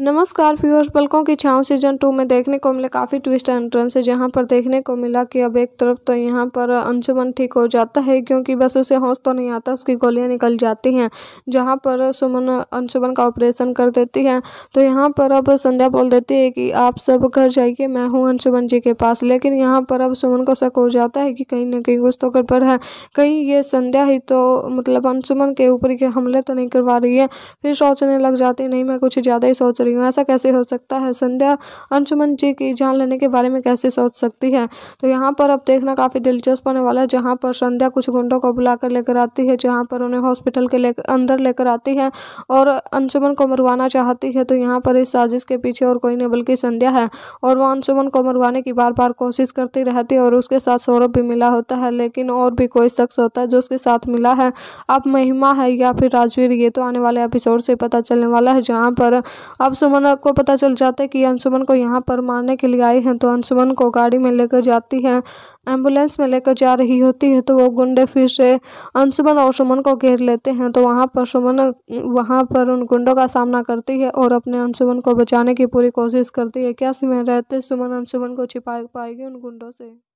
नमस्कार फ्यूअर्स पलकों की छांव सीजन टू में देखने को मिले काफ़ी ट्विस्ट एंड है जहाँ पर देखने को मिला कि अब एक तरफ तो यहाँ पर अंशुमन ठीक हो जाता है क्योंकि बस उसे हौस तो नहीं आता उसकी गोलियाँ निकल जाती हैं जहाँ पर सुमन अंशुमन का ऑपरेशन कर देती है तो यहाँ पर अब संध्या बोल देती है कि आप सब घर जाइए मैं हूँ अंशुमन जी के पास लेकिन यहाँ पर अब सुमन को शक हो जाता है कि कहीं ना कहीं कुछ तो गड़बड़ है कहीं ये संध्या ही तो मतलब अंशुमन के ऊपर के हमले तो नहीं करवा रही है फिर सोचने लग जाती नहीं मैं कुछ ज़्यादा ही सोच रही हूँ ऐसा कैसे हो सकता है संध्या अंशुमन जी की जान लेने के बारे में कैसे सोच सकती है तो यहाँ पर अब देखना काफ़ी दिलचस्प होने वाला है जहाँ पर संध्या कुछ गुंडों को बुलाकर लेकर आती है जहाँ पर उन्हें हॉस्पिटल के ले अंदर लेकर आती है और अंशुमन को मरवाना चाहती है तो यहाँ पर इस साजिश के पीछे और कोई नहीं बल्कि संध्या है और वह अंशुमन को मरवाने की बार बार कोशिश करती रहती है और उसके साथ सौरभ भी मिला होता है लेकिन और भी कोई शख्स होता है जो उसके साथ मिला है अब महिमा है या फिर राजवीर ये तो आने वाले एपिसोड से पता चलने वाला है जहाँ पर अब सुमन को पता चल जाता है कि अंशुमन को यहाँ पर मारने के लिए आई हैं तो अंशुमन को गाड़ी में लेकर जाती हैं एम्बुलेंस में लेकर जा रही होती है तो वो गुंडे फिर से अंशुमन और सुमन को घेर लेते हैं तो वहाँ पर सुमन वहाँ पर उन गुंडों का सामना करती है और अपने अंशुमन को बचाने की पूरी कोशिश करती है क्या सिमर रहते सुमन अंशुमन को छिपा पाएगी उन गुंडों से